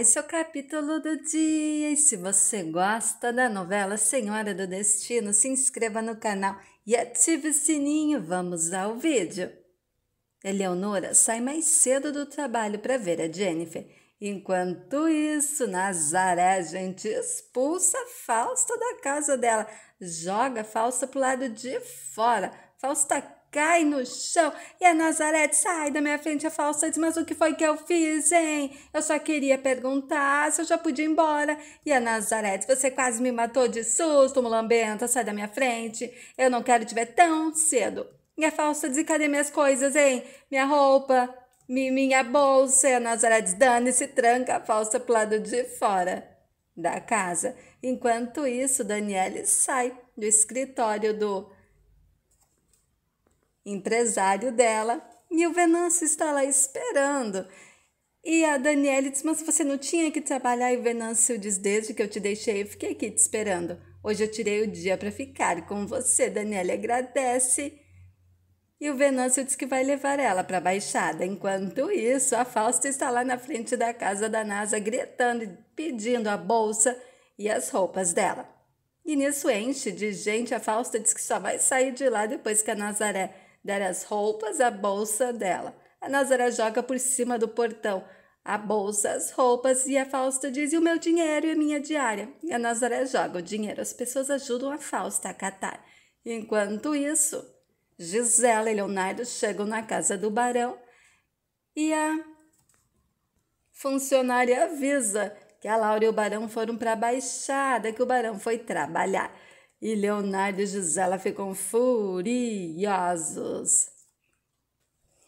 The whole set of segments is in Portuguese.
esse é o capítulo do dia. E se você gosta da novela Senhora do Destino, se inscreva no canal e ative o sininho. Vamos ao vídeo. Eleonora sai mais cedo do trabalho para ver a Jennifer. Enquanto isso, Nazaré, gente, expulsa Fausto da casa dela, joga para o lado de fora. Fausta tá cai no chão. E a Nazareth sai da minha frente, a é falsa diz: Mas o que foi que eu fiz, hein? Eu só queria perguntar se eu já podia ir embora. E a Nazareth: Você quase me matou de susto, mulambenta, sai da minha frente. Eu não quero te ver tão cedo. E a é falsa diz: Cadê minhas coisas, hein? Minha roupa, minha bolsa. E a Nazareth: Dane-se, tranca a falsa pro lado de fora da casa. Enquanto isso, Daniele sai do escritório do empresário dela, e o Venâncio está lá esperando. E a Daniela diz: Mas você não tinha que trabalhar? E o Venâncio diz: Desde que eu te deixei, eu fiquei aqui te esperando. Hoje eu tirei o dia para ficar com você. Daniela agradece. E o Venâncio diz que vai levar ela para a Baixada. Enquanto isso, a Fausta está lá na frente da casa da NASA, gritando e pedindo a bolsa e as roupas dela. E nisso enche de gente. A Fausta diz que só vai sair de lá depois que a Nazaré dar as roupas, a bolsa dela. A Nazaré joga por cima do portão a bolsa, as roupas e a Fausta diz: e o meu dinheiro e a minha diária. E a Nazaré joga o dinheiro. As pessoas ajudam a Fausta a catar. Enquanto isso, Gisela e Leonardo chegam na casa do barão e a funcionária avisa que a Laura e o barão foram para a baixada, que o barão foi trabalhar e Leonardo e Gisela ficam furiosos.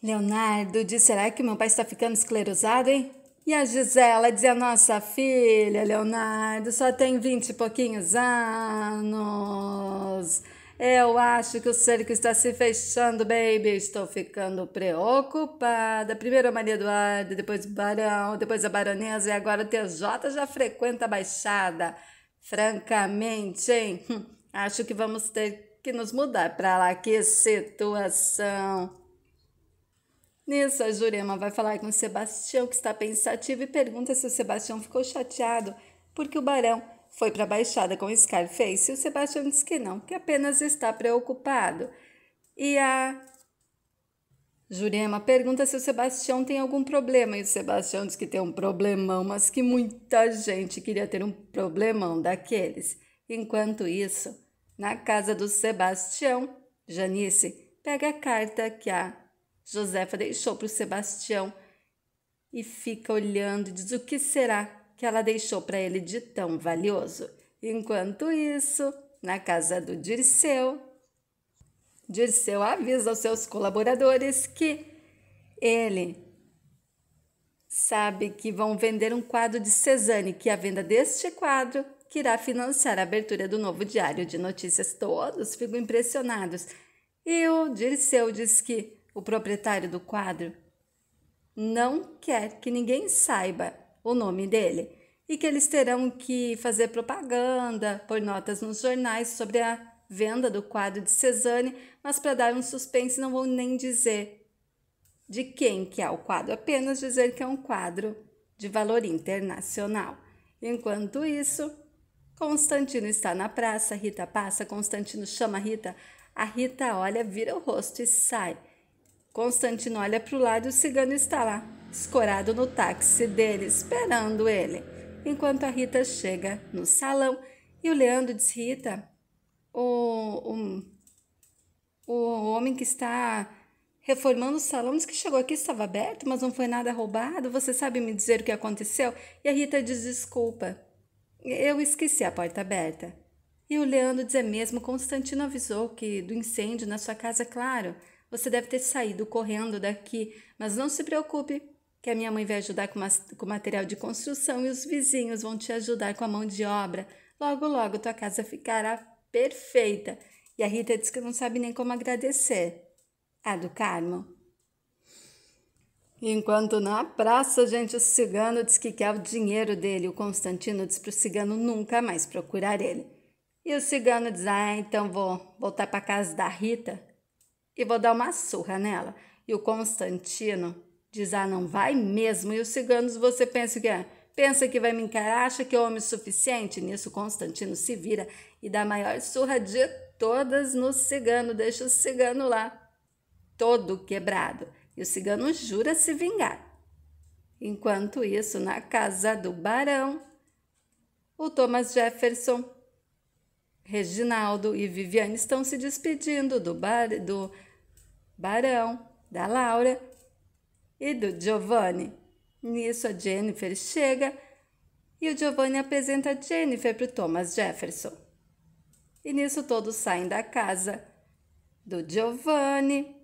Leonardo diz: será que meu pai está ficando esclerosado, hein? E a Gisela diz: a nossa filha, Leonardo, só tem vinte e pouquinhos anos. Eu acho que o cerco está se fechando, baby. Estou ficando preocupada. Primeiro a Maria Eduarda, depois o Barão, depois a Baronesa e agora o TJ já frequenta a Baixada. Francamente, hein? Acho que vamos ter que nos mudar para lá. Que situação! Nisso, a Jurema vai falar com o Sebastião, que está pensativo, e pergunta se o Sebastião ficou chateado porque o Barão foi para a Baixada com o Scarface. E o Sebastião diz que não, que apenas está preocupado. E a Jurema pergunta se o Sebastião tem algum problema e o Sebastião diz que tem um problemão, mas que muita gente queria ter um problemão daqueles. Enquanto isso, na casa do Sebastião, Janice pega a carta que a Josefa deixou para o Sebastião e fica olhando e diz o que será que ela deixou para ele de tão valioso. Enquanto isso, na casa do Dirceu, Dirceu avisa aos seus colaboradores que ele sabe que vão vender um quadro de Cezanne, que é a venda deste quadro que irá financiar a abertura do novo Diário de Notícias. Todos ficam impressionados. E o Dirceu diz que o proprietário do quadro não quer que ninguém saiba o nome dele e que eles terão que fazer propaganda, pôr notas nos jornais sobre a venda do quadro de Cezanne, mas para dar um suspense não vão nem dizer de quem que é o quadro, apenas dizer que é um quadro de valor internacional. Enquanto isso, Constantino está na praça, Rita passa, Constantino chama Rita. A Rita olha, vira o rosto e sai. Constantino olha para o lado e o cigano está lá, escorado no táxi dele, esperando ele. Enquanto a Rita chega no salão e o Leandro diz: Rita, o, o, o homem que está reformando o salão diz que chegou aqui, estava aberto, mas não foi nada roubado. Você sabe me dizer o que aconteceu? E a Rita diz: Desculpa, eu esqueci a porta aberta. E o Leandro dizer mesmo, Constantino avisou que do incêndio na sua casa, claro. Você deve ter saído correndo daqui, mas não se preocupe, que a minha mãe vai ajudar com, mas, com material de construção e os vizinhos vão te ajudar com a mão de obra. Logo, logo tua casa ficará perfeita. E a Rita diz que não sabe nem como agradecer. A do Carmo. Enquanto na praça, gente, o cigano diz que quer o dinheiro dele. O Constantino diz para o cigano nunca mais procurar ele. E o cigano diz: Ah, então vou voltar para casa da Rita e vou dar uma surra nela. E o Constantino diz: Ah, não vai mesmo. E os ciganos, você pensa que é? Pensa que vai me encarar? Acha que é homem suficiente? Nisso, Constantino se vira e dá a maior surra de todas no cigano, deixa o cigano lá, todo quebrado e o cigano jura se vingar. Enquanto isso, na casa do barão, o Thomas Jefferson, Reginaldo e Viviane estão se despedindo do, bar, do barão, da Laura e do Giovanni. Nisso, a Jennifer chega e o Giovanni apresenta a Jennifer para o Thomas Jefferson. E nisso, todos saem da casa do Giovanni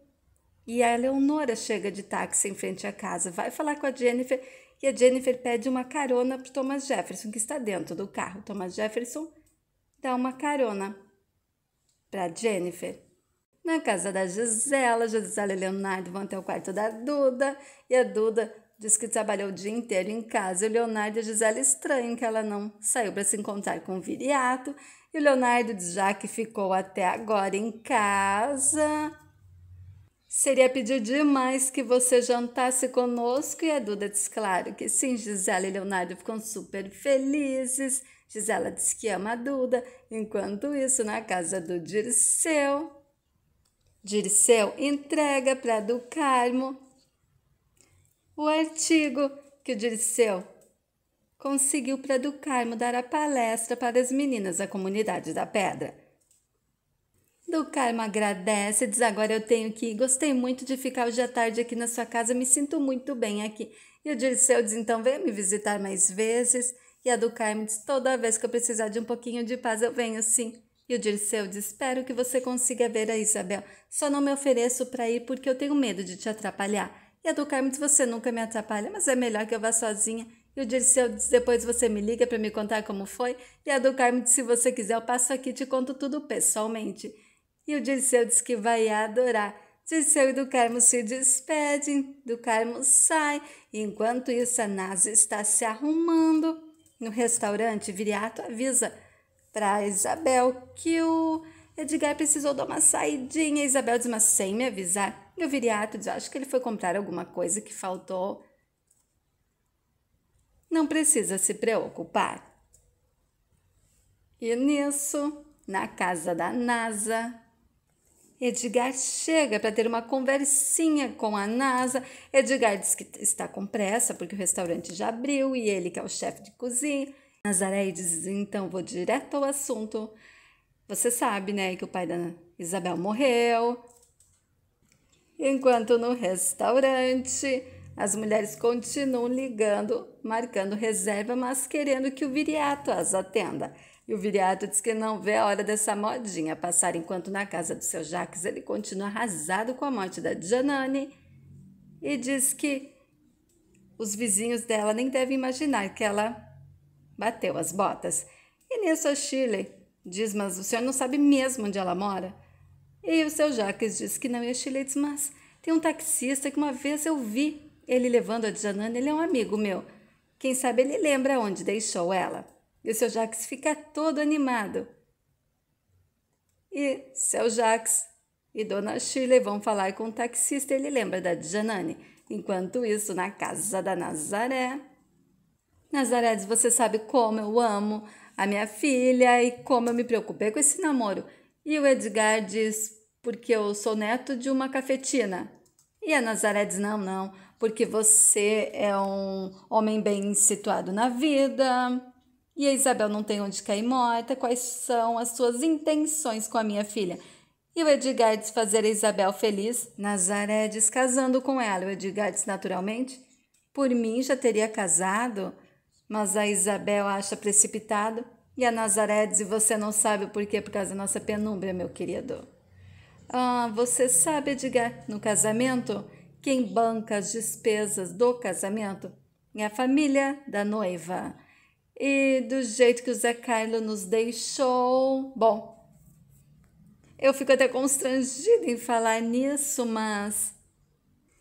e a Leonora chega de táxi em frente à casa, vai falar com a Jennifer e a Jennifer pede uma carona para Thomas Jefferson, que está dentro do carro. Thomas Jefferson dá uma carona para Jennifer. Na casa da Gisela, Gisela e Leonardo vão até o quarto da Duda e a Duda diz que trabalhou o dia inteiro em casa. E o Leonardo e a Gisela estranham que ela não saiu para se encontrar com o Viriato. E o Leonardo diz já que ficou até agora em casa. Seria pedir demais que você jantasse conosco e a Duda diz claro que sim. Gisela e Leonardo ficam super felizes. Gisela diz que ama a Duda. Enquanto isso, na casa do Dirceu, Dirceu entrega para do Carmo o artigo que o Dirceu conseguiu para do Carmo dar a palestra para as meninas da comunidade da Pedra do Karma agradece, diz agora eu tenho que ir. Gostei muito de ficar hoje à tarde aqui na sua casa, me sinto muito bem aqui. E o Dirceu diz então venha me visitar mais vezes. E a do diz toda vez que eu precisar de um pouquinho de paz eu venho sim. E o Dirceu diz espero que você consiga ver a Isabel. Só não me ofereço para ir porque eu tenho medo de te atrapalhar. E a do diz você nunca me atrapalha, mas é melhor que eu vá sozinha. E o Dirceu diz: depois você me liga para me contar como foi. E a do diz: se você quiser, eu passo aqui e te conto tudo pessoalmente. E o Dirceu diz que vai adorar. Dirceu e do Carmo se despedem, do Carmo sai, enquanto isso a Nasa está se arrumando. No restaurante, Viriato avisa para Isabel que o Edgar precisou dar uma saidinha. Isabel diz, mas sem me avisar. E o Viriato diz, acho que ele foi comprar alguma coisa que faltou. Não precisa se preocupar. E nisso, na casa da NASA, Edgar chega para ter uma conversinha com a NASA. Edgar diz que está com pressa porque o restaurante já abriu e ele que é o chefe de cozinha. Nazaré diz: então vou direto ao assunto. Você sabe, né, que o pai da Isabel morreu. Enquanto no restaurante, as mulheres continuam ligando, marcando reserva, mas querendo que o Viriato as atenda. E o viriato diz que não vê a hora dessa modinha passar enquanto na casa do seu Jacques ele continua arrasado com a morte da Janani e diz que os vizinhos dela nem devem imaginar que ela bateu as botas. E nisso a Chile diz, mas o senhor não sabe mesmo onde ela mora? E o seu Jacques diz que não, e a Chile diz, mas tem um taxista que uma vez eu vi ele levando a Janani, ele é um amigo meu. Quem sabe ele lembra onde deixou ela. E o seu Jax fica todo animado. E seu Jax e Dona Shirley vão falar com o taxista, ele lembra da Janani. Enquanto isso, na casa da Nazaré. Nazaré diz: Você sabe como eu amo a minha filha e como eu me preocupei com esse namoro. E o Edgar diz: Porque eu sou neto de uma cafetina. E a Nazaré diz: Não, não, porque você é um homem bem situado na vida. E a Isabel não tem onde cair morta. Quais são as suas intenções com a minha filha? E o Edgar diz fazer a Isabel feliz. Nazaré casando com ela. O Edgar diz naturalmente. Por mim já teria casado. Mas a Isabel acha precipitado. E a Nazaré diz: Você não sabe o porquê por causa da nossa penumbra, meu querido. Ah, você sabe, Edgar, no casamento, quem banca as despesas do casamento é a família da noiva. E do jeito que o Zé Carlos nos deixou. Bom, eu fico até constrangida em falar nisso, mas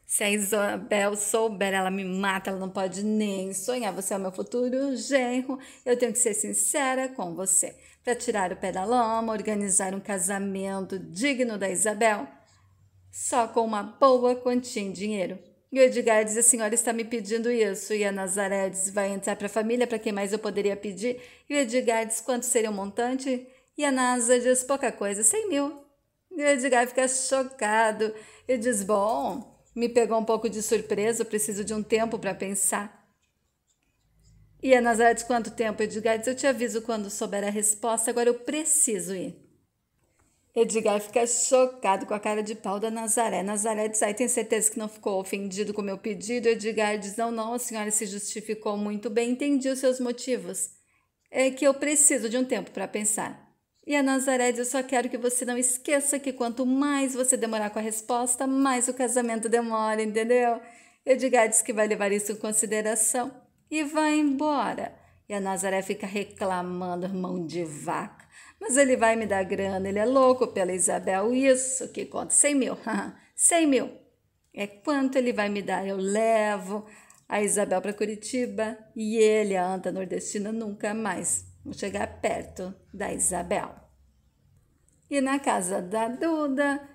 se a Isabel souber, ela me mata, ela não pode nem sonhar. Você é o meu futuro genro. Eu tenho que ser sincera com você. Para tirar o pé da lama, organizar um casamento digno da Isabel, só com uma boa quantia em dinheiro. E o Edgar diz: assim, A senhora está me pedindo isso. E a Nazaré diz: Vai entrar para a família, para quem mais eu poderia pedir? E o Edgar diz: Quanto seria o montante? E a Nasa diz: Pouca coisa, 100 mil. E o Edgar fica chocado e diz: Bom, me pegou um pouco de surpresa, preciso de um tempo para pensar. E a Nazaré diz: Quanto tempo? Edgar diz: Eu te aviso quando souber a resposta, agora eu preciso ir. Edgar fica chocado com a cara de pau da Nazaré. Nazaré diz: aí tem certeza que não ficou ofendido com o meu pedido? Edgar diz: Não, não, a senhora se justificou muito bem, entendi os seus motivos. É que eu preciso de um tempo para pensar. E a Nazaré diz: Eu só quero que você não esqueça que quanto mais você demorar com a resposta, mais o casamento demora, entendeu? Edgar diz que vai levar isso em consideração e vai embora. E a Nazaré fica reclamando, irmão de vaca. Mas ele vai me dar grana, ele é louco pela Isabel, isso que conta. 100 mil, 100 mil. É quanto ele vai me dar? Eu levo a Isabel para Curitiba e ele, a anta nordestina, nunca mais vão chegar perto da Isabel. E na casa da Duda,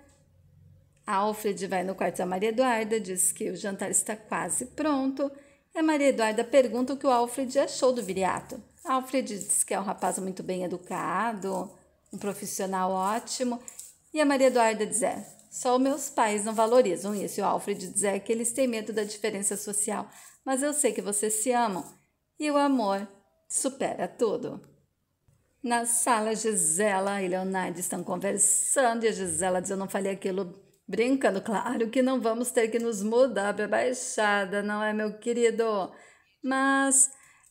Alfred vai no quarto da Maria Eduarda, diz que o jantar está quase pronto. E a Maria Eduarda pergunta o que o Alfred achou do viriato. Alfred diz que é um rapaz muito bem educado, um profissional ótimo. E a Maria Eduarda diz: é, só meus pais não valorizam isso. E o Alfred diz é que eles têm medo da diferença social. Mas eu sei que vocês se amam e o amor supera tudo. Na sala, Gisela e Leonardo estão conversando e a Gisela diz: Eu não falei aquilo brincando. Claro que não vamos ter que nos mudar para a Baixada, não é, meu querido? Mas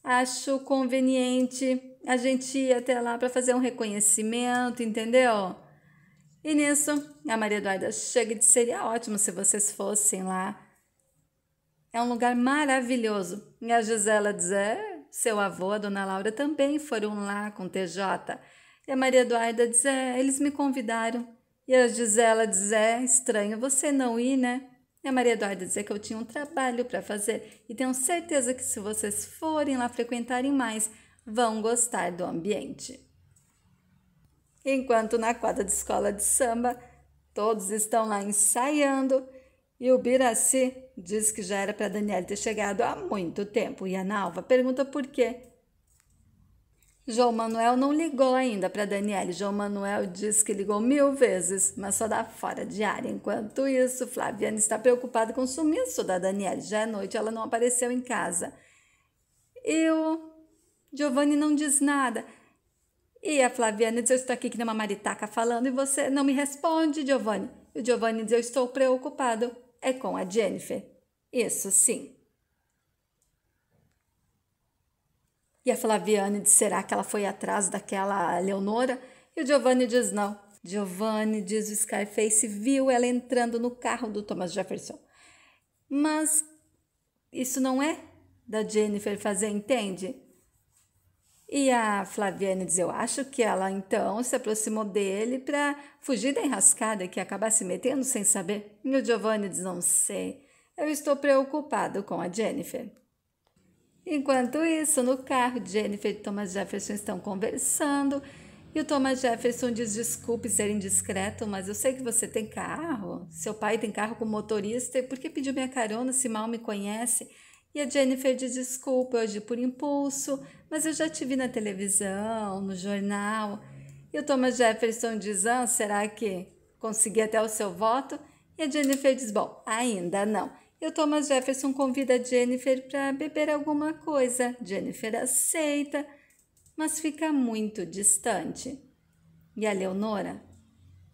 acho conveniente a gente ir até lá para fazer um reconhecimento, entendeu? E nisso, a Maria Eduarda chega e diz: seria ótimo se vocês fossem lá. É um lugar maravilhoso. E a Gisela diz: é, seu avô, a dona Laura, também foram lá com o TJ. E a Maria Eduarda diz: é, eles me convidaram. E a Gisela diz: é, estranho você não ir, né? E a Maria Eduarda dizia que eu tinha um trabalho para fazer e tenho certeza que se vocês forem lá frequentarem mais, vão gostar do ambiente. Enquanto na quadra de escola de samba, todos estão lá ensaiando e o Biraci diz que já era para Daniela ter chegado há muito tempo e a Nalva pergunta por quê. João Manuel não ligou ainda para Daniele. João Manuel disse que ligou mil vezes, mas só dá fora de área. Enquanto isso, Flaviana está preocupada com o sumiço da Daniele. Já é noite, ela não apareceu em casa. Eu. Giovanni não diz nada. E a Flaviana diz: Eu estou aqui que nem uma maritaca falando e você não me responde, Giovanni. E o Giovanni diz: Eu estou preocupado. É com a Jennifer. Isso sim. E a Flaviane diz: será que ela foi atrás daquela Leonora? E o Giovanni diz: não. Giovanni diz: o Scarface viu ela entrando no carro do Thomas Jefferson. Mas isso não é da Jennifer fazer, entende? E a Flaviane diz: Eu acho que ela então se aproximou dele para fugir da enrascada que acaba se metendo sem saber. E o Giovanni diz: Não sei, eu estou preocupado com a Jennifer. Enquanto isso, no carro, Jennifer e Thomas Jefferson estão conversando e o Thomas Jefferson diz: Desculpe ser indiscreto, mas eu sei que você tem carro. Seu pai tem carro com motorista e por que pediu minha carona se mal me conhece? E a Jennifer diz: Desculpa, eu agi por impulso, mas eu já te vi na televisão, no jornal. E o Thomas Jefferson diz: Ah, será que consegui até o seu voto? E a Jennifer diz: Bom, ainda não. E o Thomas Jefferson convida Jennifer para beber alguma coisa. Jennifer aceita, mas fica muito distante. E a Leonora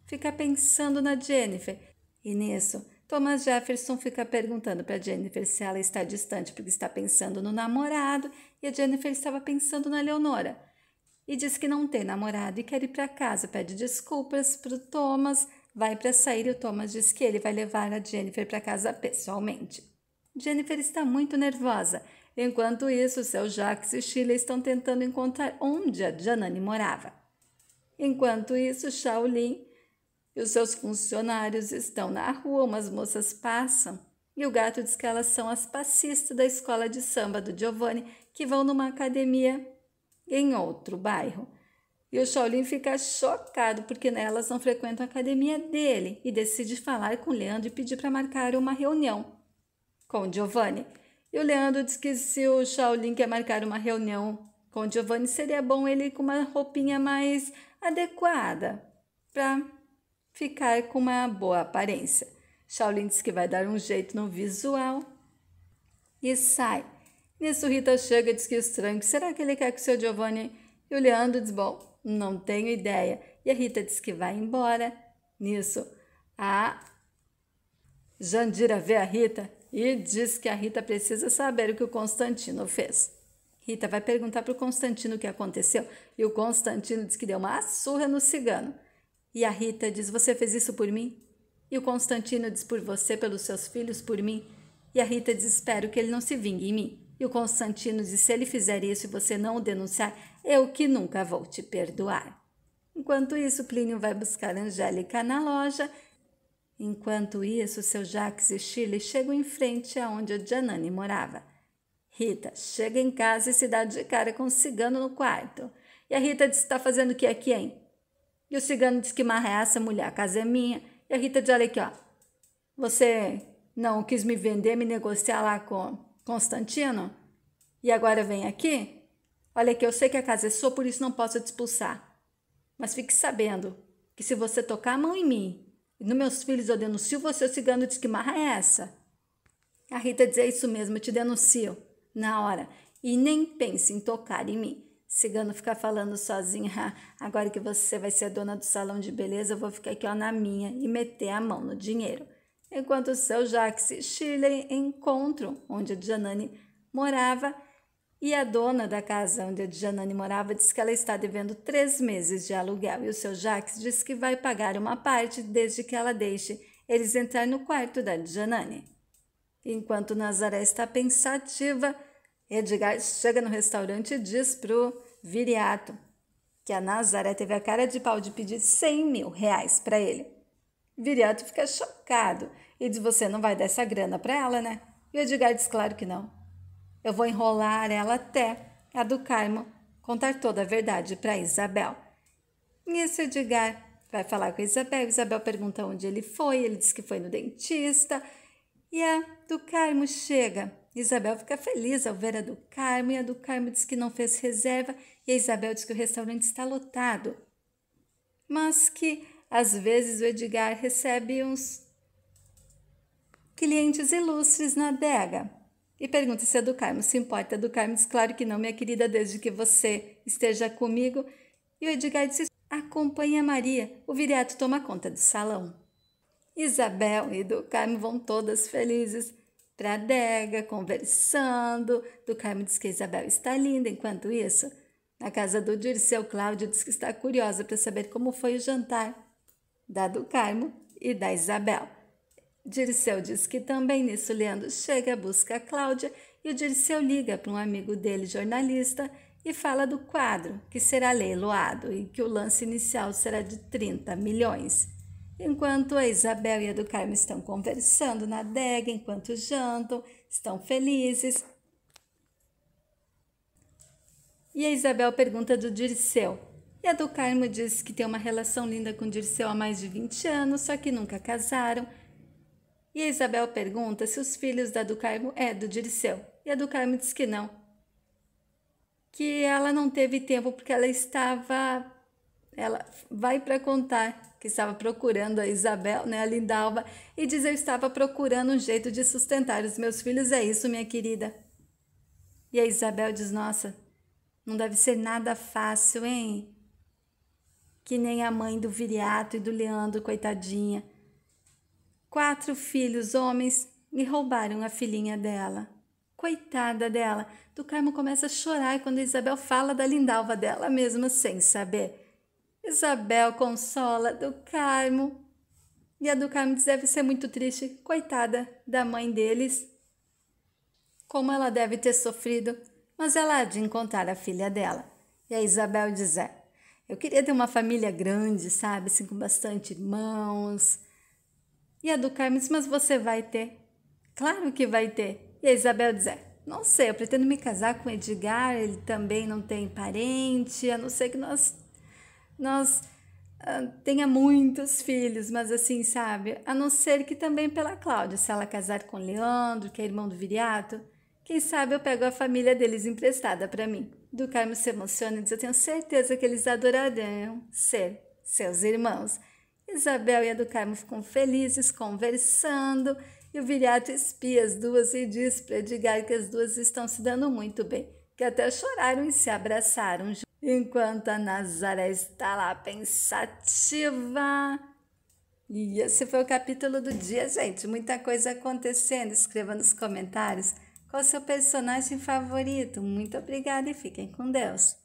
fica pensando na Jennifer. E nisso, Thomas Jefferson fica perguntando para Jennifer se ela está distante porque está pensando no namorado e a Jennifer estava pensando na Leonora. E diz que não tem namorado e quer ir para casa, pede desculpas para o Thomas vai para sair e o Thomas diz que ele vai levar a Jennifer para casa pessoalmente. Jennifer está muito nervosa. Enquanto isso, seu Jax e Sheila estão tentando encontrar onde a Janani morava. Enquanto isso, Shaolin e os seus funcionários estão na rua, umas moças passam e o gato diz que elas são as passistas da escola de samba do Giovanni que vão numa academia em outro bairro. E o Shaolin fica chocado porque nelas né, elas não frequentam a academia dele e decide falar com o Leandro e pedir para marcar uma reunião com o Giovanni. E o Leandro diz que se o Shaolin quer marcar uma reunião com o Giovanni, seria bom ele com uma roupinha mais adequada para ficar com uma boa aparência. Shaolin diz que vai dar um jeito no visual e sai. Nisso, Rita chega e diz que estranho. Será que ele quer que o seu Giovanni e o Leandro diz: Bom, não tenho ideia. E a Rita diz que vai embora. Nisso, a Jandira vê a Rita e diz que a Rita precisa saber o que o Constantino fez. Rita vai perguntar para o Constantino o que aconteceu e o Constantino diz que deu uma surra no cigano. E a Rita diz: Você fez isso por mim? E o Constantino diz: Por você, pelos seus filhos, por mim. E a Rita diz: Espero que ele não se vingue em mim. E o Constantino diz: Se ele fizer isso e você não o denunciar, eu que nunca vou te perdoar. Enquanto isso, Plínio vai buscar Angélica na loja. Enquanto isso, seu Jax e Shirley chegam em frente aonde a Janani morava. Rita chega em casa e se dá de cara com o um cigano no quarto. E a Rita diz: Tá fazendo o que aqui, hein? E o cigano diz que marra é essa mulher, a casa é minha. E a Rita diz: Olha aqui, ó. Você não quis me vender, me negociar lá com Constantino? E agora vem aqui? Olha aqui, eu sei que a casa é sua, por isso não posso te expulsar. Mas fique sabendo que se você tocar a mão em mim e nos meus filhos eu denuncio você, o cigano diz que marra é essa. A Rita diz, é isso mesmo, eu te denuncio. Na hora. E nem pense em tocar em mim. Cigano ficar falando sozinha, ah, agora que você vai ser dona do salão de beleza, eu vou ficar aqui ó, na minha e meter a mão no dinheiro. Enquanto o seu Jax e Shirley encontram onde Janani morava e a dona da casa onde a Djanani morava diz que ela está devendo três meses de aluguel e o seu Jax diz que vai pagar uma parte desde que ela deixe eles entrar no quarto da Djanani. Enquanto Nazaré está pensativa, Edgar chega no restaurante e diz pro Viriato que a Nazaré teve a cara de pau de pedir 100 mil reais para ele. Viriato fica chocado e diz: Você não vai dar essa grana para ela, né? E Edgar diz: Claro que não. Eu vou enrolar ela até a do Carmo contar toda a verdade para Isabel. Nisso, Edgar vai falar com Isabel. Isabel pergunta onde ele foi. Ele diz que foi no dentista. E a do Carmo chega. Isabel fica feliz ao ver a do Carmo. E a do Carmo diz que não fez reserva. E a Isabel diz que o restaurante está lotado. Mas que às vezes o Edgar recebe uns clientes ilustres na adega. E pergunta se educar Carmo se importa educar Carmo Diz, claro que não, minha querida, desde que você esteja comigo. E o Edgar disse, acompanha Maria, o viriato toma conta do salão. Isabel e do Carmo vão todas felizes para a adega, conversando. Do Carmo diz que Isabel está linda, enquanto isso, na casa do Dirceu, Cláudio diz que está curiosa para saber como foi o jantar da do Carmo e da Isabel. Dirceu diz que também nisso Leandro chega, busca a Cláudia e o Dirceu liga para um amigo dele, jornalista, e fala do quadro, que será leiloado e que o lance inicial será de 30 milhões. Enquanto a Isabel e a do Carmo estão conversando na adega, enquanto jantam, estão felizes. E a Isabel pergunta do Dirceu. E a do Carmo diz que tem uma relação linda com Dirceu há mais de 20 anos, só que nunca casaram e a Isabel pergunta se os filhos da Ducarmo é do Dirceu. E a Ducarmo diz que não. Que ela não teve tempo porque ela estava. Ela vai para contar que estava procurando a Isabel, né, a Lindalva, e diz: Eu estava procurando um jeito de sustentar os meus filhos, é isso, minha querida. E a Isabel diz: Nossa, não deve ser nada fácil, hein? Que nem a mãe do Viriato e do Leandro, coitadinha quatro filhos homens e roubaram a filhinha dela. Coitada dela. Do Carmo começa a chorar quando Isabel fala da lindalva dela mesma sem saber. Isabel consola do Carmo. E a do Carmo diz, deve ser muito triste, coitada da mãe deles. Como ela deve ter sofrido, mas ela há de encontrar a filha dela. E a Isabel diz, é, eu queria ter uma família grande, sabe, assim, com bastante irmãos, e a do Carmo disse: Mas você vai ter? Claro que vai ter. E a Isabel diz: é, Não sei, eu pretendo me casar com o Edgar, ele também não tem parente, a não ser que nós, nós uh, tenha muitos filhos, mas assim, sabe? A não ser que também pela Cláudia, se ela casar com o Leandro, que é irmão do Viriato, quem sabe eu pego a família deles emprestada para mim. Do Carmo se emociona e diz: Eu tenho certeza que eles adorariam ser seus irmãos. Isabel e a do Carmo ficam felizes, conversando, e o Viriato espia as duas e diz para Edgar que as duas estão se dando muito bem, que até choraram e se abraçaram, enquanto a Nazaré está lá pensativa. E esse foi o capítulo do dia, gente. Muita coisa acontecendo. Escreva nos comentários qual o seu personagem favorito. Muito obrigada e fiquem com Deus.